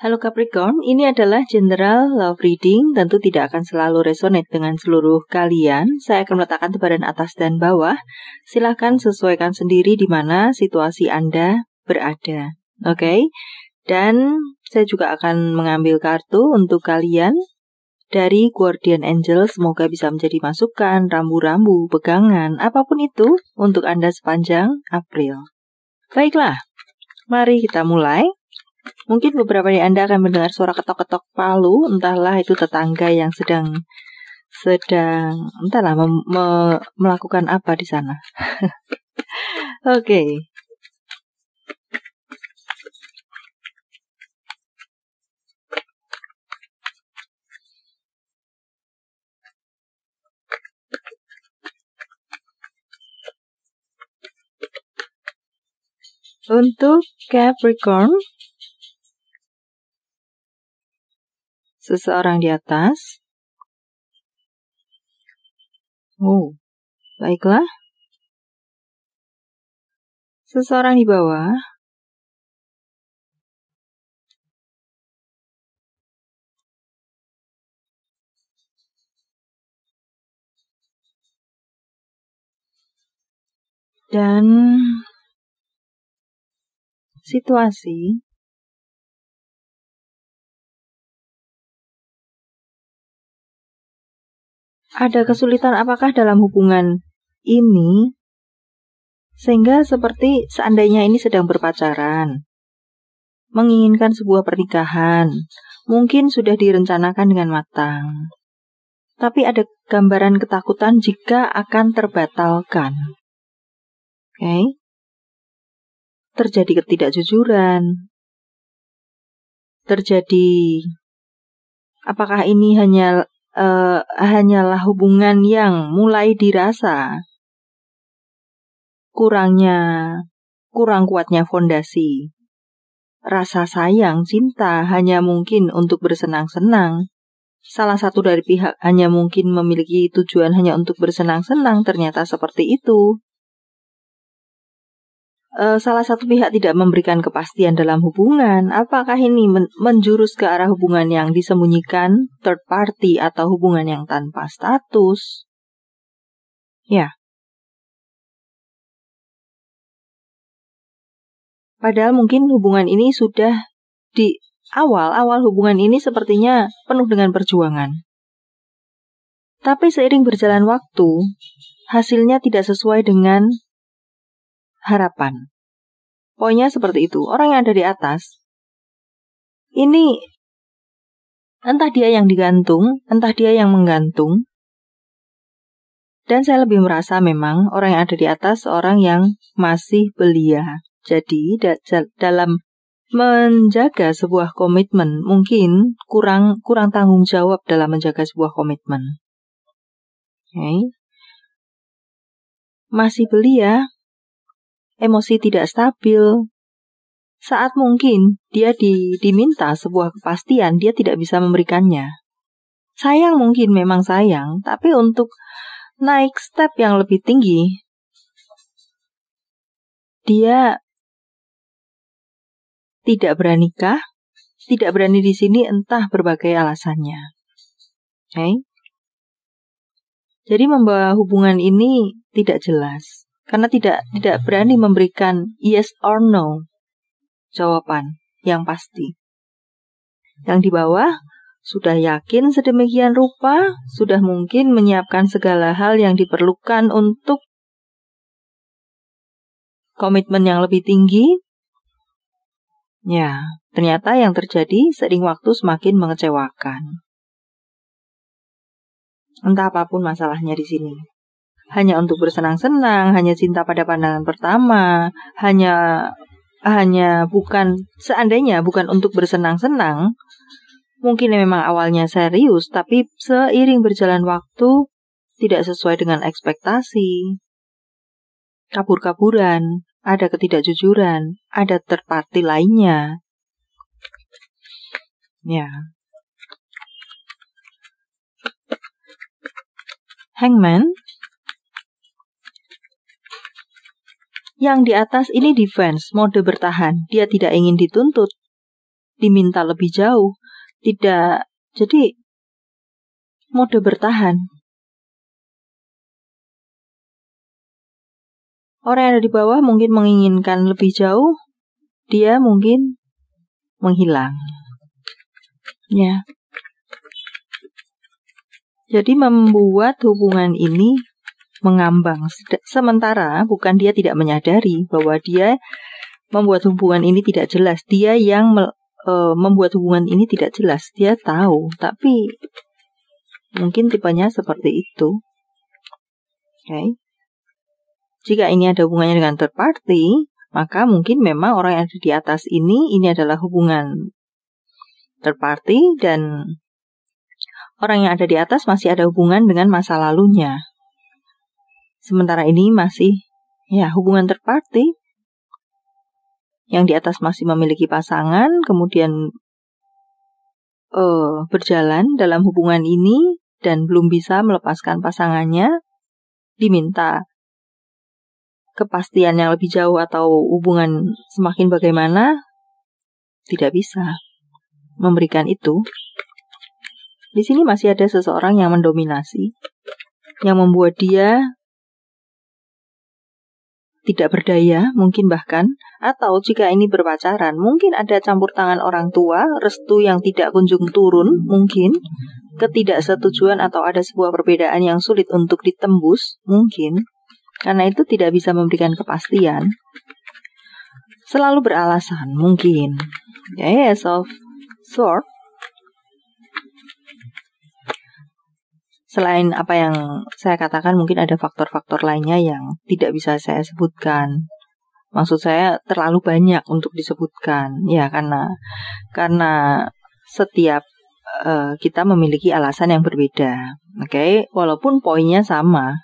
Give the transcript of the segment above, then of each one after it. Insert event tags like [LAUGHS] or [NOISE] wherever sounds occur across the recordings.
Halo Capricorn, ini adalah general love reading, tentu tidak akan selalu resonate dengan seluruh kalian. Saya akan meletakkan tebaran atas dan bawah. Silahkan sesuaikan sendiri di mana situasi Anda berada. Oke, okay? dan saya juga akan mengambil kartu untuk kalian dari Guardian Angel. Semoga bisa menjadi masukan, rambu-rambu, pegangan, apapun itu untuk Anda sepanjang April. Baiklah, mari kita mulai. Mungkin beberapa dari Anda akan mendengar suara ketok-ketok palu, entahlah itu tetangga yang sedang sedang entahlah mem- me- melakukan apa di sana. [LAUGHS] Oke. okay. Untuk Capricorn, Seseorang di atas? Oh, baiklah. Seseorang di bawah? Dan situasi ada kesulitan apakah dalam hubungan ini sehingga seperti seandainya ini sedang berpacaran, menginginkan sebuah pernikahan, mungkin sudah direncanakan dengan matang. Tapi ada gambaran ketakutan jika akan terbatalkan. Oke. Okay? Terjadi ketidakjujuran. Terjadi apakah ini hanya uh, hanyalah hubungan yang mulai dirasa kurangnya, kurang kuatnya fondasi. Rasa sayang cinta hanya mungkin untuk bersenang-senang. Salah satu dari pihak hanya mungkin memiliki tujuan hanya untuk bersenang-senang, ternyata seperti itu uh, salah satu pihak tidak memberikan kepastian dalam hubungan, apakah ini men menjurus ke arah hubungan yang disembunyikan, third party, atau hubungan yang tanpa status? Ya. Padahal mungkin hubungan ini sudah di awal-awal hubungan ini sepertinya penuh dengan perjuangan. Tapi seiring berjalan waktu, hasilnya tidak sesuai dengan harapan. Poinnya seperti itu. Orang yang ada di atas ini entah dia yang digantung, entah dia yang menggantung. Dan saya lebih merasa memang orang yang ada di atas orang yang masih belia. Jadi da dalam menjaga sebuah komitmen mungkin kurang kurang tanggung jawab dalam menjaga sebuah komitmen. Okay. Masih belia emosi tidak stabil. Saat mungkin dia di, diminta sebuah kepastian, dia tidak bisa memberikannya. Sayang mungkin memang sayang, tapi untuk naik step yang lebih tinggi, dia tidak berani kah? Tidak berani di sini entah berbagai alasannya. Okay? Jadi membawa hubungan ini tidak jelas karena tidak tidak hmm. berani memberikan yes or no jawaban yang pasti. Yang di bawah sudah yakin sedemikian rupa, sudah mungkin menyiapkan segala hal yang diperlukan untuk komitmen yang lebih tinggi. Ya, ternyata yang terjadi sering waktu semakin mengecewakan. Entah apapun masalahnya di sini hanya untuk bersenang-senang, hanya cinta pada pandangan pertama, hanya hanya bukan seandainya bukan untuk bersenang-senang, mungkin memang awalnya serius, tapi seiring berjalan waktu tidak sesuai dengan ekspektasi. Kabur-kaburan, ada ketidakjujuran, ada terparti lainnya. Ya. Hangman Yang di atas ini defense, mode bertahan. Dia tidak ingin dituntut, diminta lebih jauh. Tidak, jadi mode bertahan. Orang yang ada di bawah mungkin menginginkan lebih jauh, dia mungkin menghilang. Ya. Jadi membuat hubungan ini mengambang. Sementara bukan dia tidak menyadari bahwa dia membuat hubungan ini tidak jelas. Dia yang me, e, membuat hubungan ini tidak jelas. Dia tahu, tapi mungkin tipenya seperti itu. Oke. Okay. Jika ini ada hubungannya dengan third party, maka mungkin memang orang yang ada di atas ini ini adalah hubungan third party dan orang yang ada di atas masih ada hubungan dengan masa lalunya. Sementara ini masih ya hubungan terparti Yang di atas masih memiliki pasangan, kemudian uh, berjalan dalam hubungan ini dan belum bisa melepaskan pasangannya, diminta kepastian yang lebih jauh atau hubungan semakin bagaimana, tidak bisa memberikan itu. Di sini masih ada seseorang yang mendominasi, yang membuat dia tidak berdaya, mungkin bahkan, atau jika ini berpacaran, mungkin ada campur tangan orang tua, restu yang tidak kunjung turun, mungkin, ketidaksetujuan atau ada sebuah perbedaan yang sulit untuk ditembus, mungkin, karena itu tidak bisa memberikan kepastian. Selalu beralasan, mungkin. Yes, of sort Selain apa yang saya katakan, mungkin ada faktor-faktor lainnya yang tidak bisa saya sebutkan. Maksud saya terlalu banyak untuk disebutkan, ya karena karena setiap uh, kita memiliki alasan yang berbeda. Oke, okay? walaupun poinnya sama.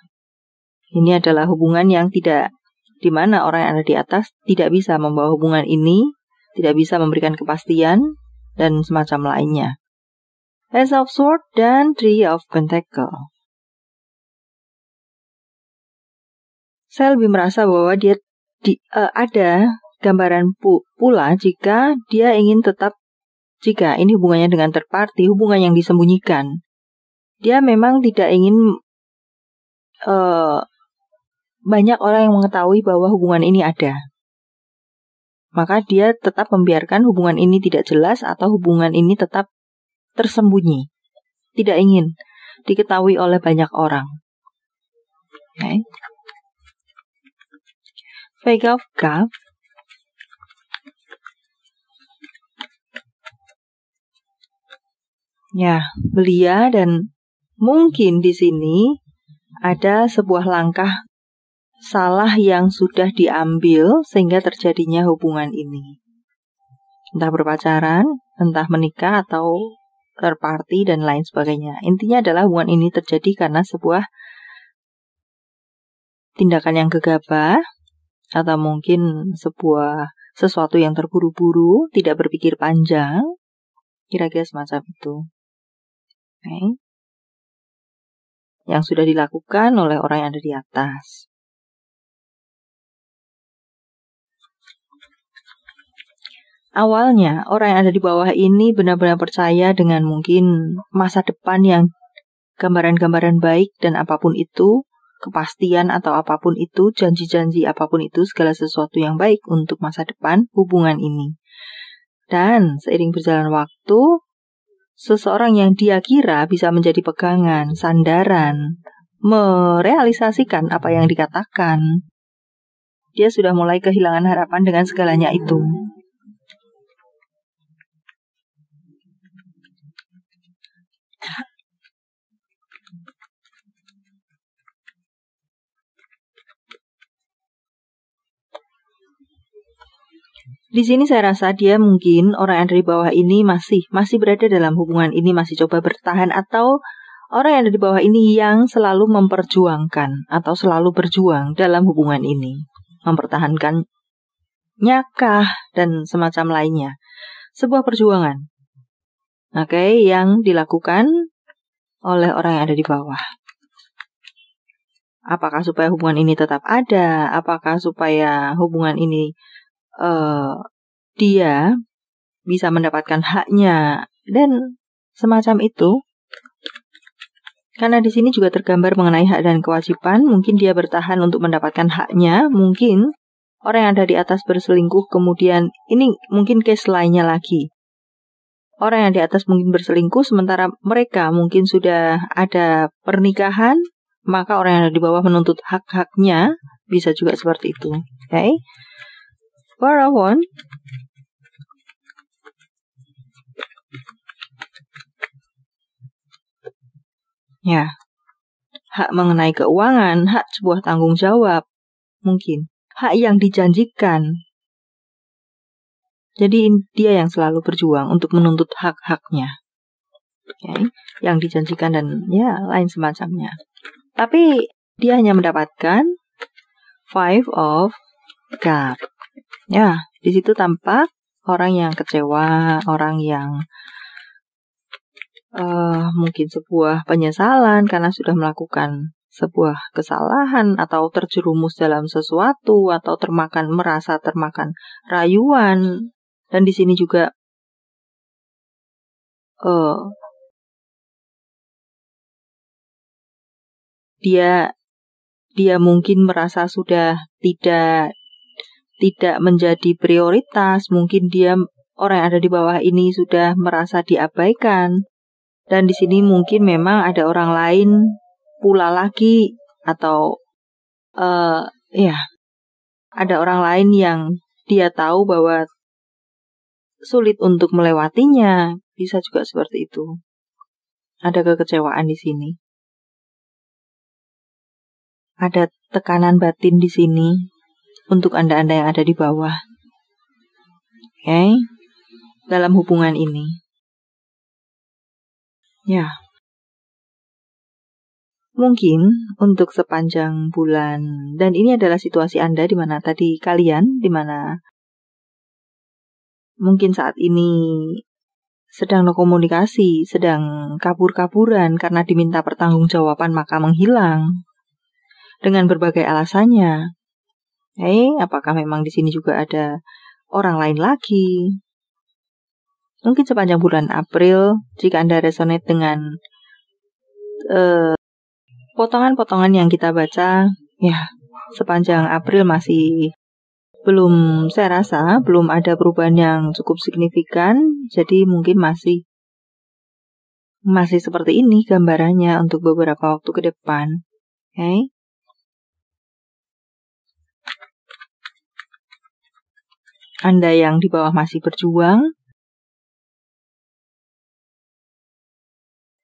Ini adalah hubungan yang tidak di mana orang yang ada di atas tidak bisa membawa hubungan ini, tidak bisa memberikan kepastian dan semacam lainnya. Ace of Sword, dan Three of Pentacle. Saya lebih merasa bahwa dia di, uh, ada gambaran pu pula jika dia ingin tetap jika ini hubungannya dengan terparti hubungan yang disembunyikan. Dia memang tidak ingin uh, banyak orang yang mengetahui bahwa hubungan ini ada. Maka dia tetap membiarkan hubungan ini tidak jelas atau hubungan ini tetap tersembunyi, tidak ingin diketahui oleh banyak orang. Okay. Vega Cup Ya, belia dan mungkin di sini ada sebuah langkah salah yang sudah diambil sehingga terjadinya hubungan ini. Entah berpacaran, entah menikah atau third party, dan lain sebagainya. Intinya adalah hubungan ini terjadi karena sebuah tindakan yang gegabah atau mungkin sebuah sesuatu yang terburu-buru, tidak berpikir panjang, kira-kira semacam itu. Okay. Yang sudah dilakukan oleh orang yang ada di atas. Awalnya, orang yang ada di bawah ini benar-benar percaya dengan mungkin masa depan yang gambaran-gambaran baik dan apapun itu, kepastian atau apapun itu, janji-janji apapun itu, segala sesuatu yang baik untuk masa depan hubungan ini. Dan seiring berjalan waktu, seseorang yang dia kira bisa menjadi pegangan, sandaran, merealisasikan apa yang dikatakan. Dia sudah mulai kehilangan harapan dengan segalanya itu. Di sini saya rasa dia mungkin orang yang dari bawah ini masih masih berada dalam hubungan ini masih coba bertahan atau orang yang ada di bawah ini yang selalu memperjuangkan atau selalu berjuang dalam hubungan ini, mempertahankan nyakah dan semacam lainnya. Sebuah perjuangan. Oke, okay, yang dilakukan oleh orang yang ada di bawah. Apakah supaya hubungan ini tetap ada? Apakah supaya hubungan ini uh, dia bisa mendapatkan haknya dan semacam itu. Karena di sini juga tergambar mengenai hak dan kewajiban, mungkin dia bertahan untuk mendapatkan haknya, mungkin orang yang ada di atas berselingkuh kemudian ini mungkin case lainnya lagi. Orang yang di atas mungkin berselingkuh sementara mereka mungkin sudah ada pernikahan, maka orang yang ada di bawah menuntut hak-haknya, bisa juga seperti itu. Oke. Okay? Para one. Ya, hak mengenai keuangan, hak sebuah tanggung jawab, mungkin hak yang dijanjikan. Jadi dia yang selalu berjuang untuk menuntut hak-haknya, okay? Ya, yang dijanjikan dan ya lain semacamnya. Tapi dia hanya mendapatkan five of Cups. Ya, di situ tampak orang yang kecewa, orang yang uh, mungkin sebuah penyesalan karena sudah melakukan sebuah kesalahan atau terjerumus dalam sesuatu atau termakan merasa termakan rayuan dan di sini juga uh, dia dia mungkin merasa sudah tidak tidak menjadi prioritas, mungkin dia orang yang ada di bawah ini sudah merasa diabaikan. Dan di sini mungkin memang ada orang lain pula lagi atau uh, ya ada orang lain yang dia tahu bahwa sulit untuk melewatinya, bisa juga seperti itu. Ada kekecewaan di sini. Ada tekanan batin di sini untuk Anda-Anda yang ada di bawah. Oke, okay? dalam hubungan ini. Ya, mungkin untuk sepanjang bulan, dan ini adalah situasi Anda di mana tadi kalian, di mana mungkin saat ini sedang no komunikasi, sedang kabur-kaburan karena diminta pertanggungjawaban maka menghilang. Dengan berbagai alasannya, hei eh, apakah memang di sini juga ada orang lain lagi? Mungkin sepanjang bulan April, jika Anda resonate dengan potongan eh, potongan-potongan yang kita baca, ya, sepanjang April masih belum saya rasa belum ada perubahan yang cukup signifikan, jadi mungkin masih masih seperti ini gambarannya untuk beberapa waktu ke depan. Oke. Eh? Okay? Anda yang di bawah masih berjuang,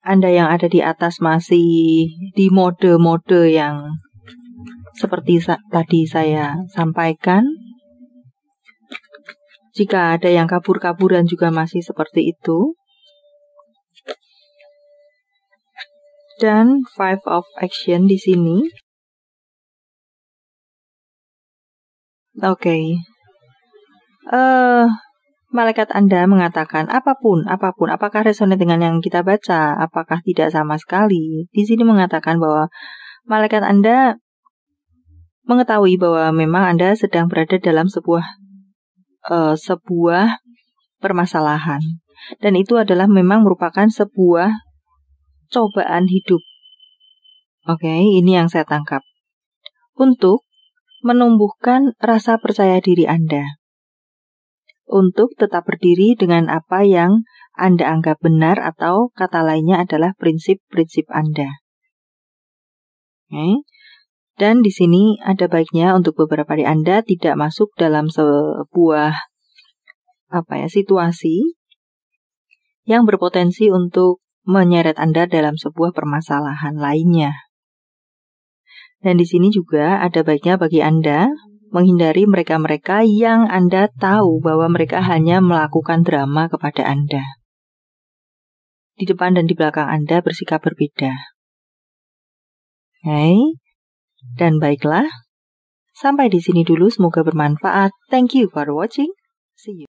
Anda yang ada di atas masih di mode-mode yang seperti sa tadi saya sampaikan. Jika ada yang kabur-kaburan juga masih seperti itu. Dan five of action di sini. Oke, okay, uh, malaikat Anda mengatakan apapun, apapun, apakah resonan dengan yang kita baca, apakah tidak sama sekali. Di sini mengatakan bahwa malaikat Anda mengetahui bahwa memang Anda sedang berada dalam sebuah uh, sebuah permasalahan dan itu adalah memang merupakan sebuah cobaan hidup. Oke, okay, ini yang saya tangkap. Untuk menumbuhkan rasa percaya diri Anda untuk tetap berdiri dengan apa yang Anda anggap benar atau kata lainnya adalah prinsip-prinsip Anda. Okay. Dan di sini ada baiknya untuk beberapa di Anda tidak masuk dalam sebuah apa ya situasi yang berpotensi untuk menyeret Anda dalam sebuah permasalahan lainnya. Dan di sini juga ada baiknya bagi Anda menghindari mereka-mereka yang Anda tahu bahwa mereka hanya melakukan drama kepada Anda. Di depan dan di belakang Anda bersikap berbeda. Hai, dan baiklah. Sampai di sini dulu, semoga bermanfaat. Thank you for watching. See you.